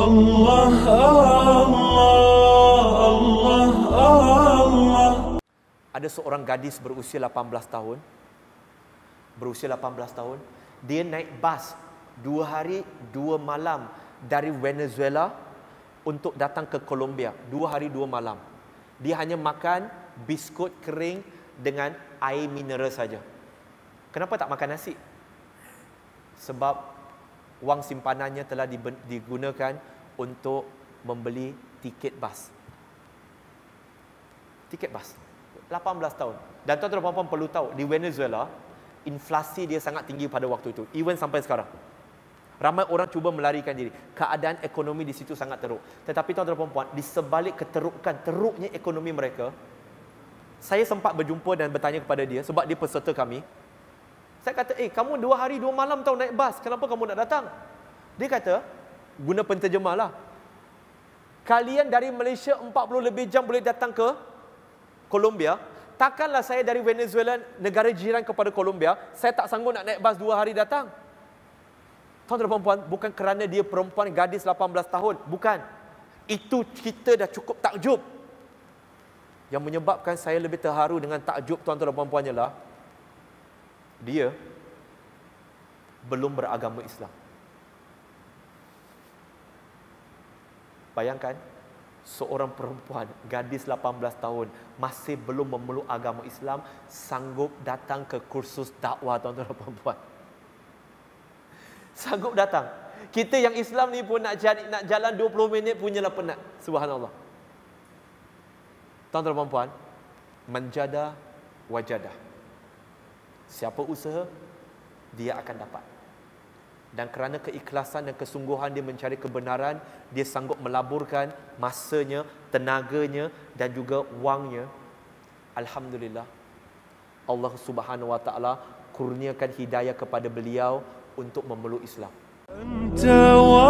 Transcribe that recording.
Allah, Allah, Allah, Allah. Ada seorang gadis berusia 18 tahun. Berusia 18 tahun. Dia naik bas dua hari, dua malam dari Venezuela untuk datang ke Colombia. Dua hari, dua malam. Dia hanya makan biskut kering dengan air mineral saja. Kenapa tak makan nasi? Sebab wang simpanannya telah digunakan untuk membeli tiket bas. Tiket bas. 18 tahun. Dan tuan-tuan puan-puan perlu tahu, di Venezuela, inflasi dia sangat tinggi pada waktu itu. Even sampai sekarang. Ramai orang cuba melarikan diri. Keadaan ekonomi di situ sangat teruk. Tetapi tuan-tuan puan-puan, di sebalik keterukan, teruknya ekonomi mereka, saya sempat berjumpa dan bertanya kepada dia sebab dia peserta kami. Saya kata, eh kamu dua hari dua malam tau naik bas, kenapa kamu nak datang? Dia kata, guna penterjemah lah. Kalian dari Malaysia 40 lebih jam boleh datang ke Colombia. Takkanlah saya dari Venezuela, negara jiran kepada Colombia. Saya tak sanggup nak naik bas dua hari datang. Tuan-tuan dan perempuan, bukan kerana dia perempuan gadis 18 tahun. Bukan. Itu kita dah cukup takjub. Yang menyebabkan saya lebih terharu dengan takjub tuan-tuan dan perempuan ialah, dia belum beragama Islam. Bayangkan seorang perempuan gadis 18 tahun masih belum memeluk agama Islam sanggup datang ke kursus dakwah tuan-tuan dan puan-puan. Sanggup datang. Kita yang Islam ni pun nak jadi, nak jalan 20 minit punyalah penat. Subhanallah. Tuan-tuan dan puan-puan, manjada wajadah. Siapa usaha, dia akan dapat. Dan kerana keikhlasan dan kesungguhan dia mencari kebenaran, dia sanggup melaburkan masanya, tenaganya dan juga wangnya. Alhamdulillah. Allah Subhanahu Wa Taala kurniakan hidayah kepada beliau untuk memeluk Islam. Entawa.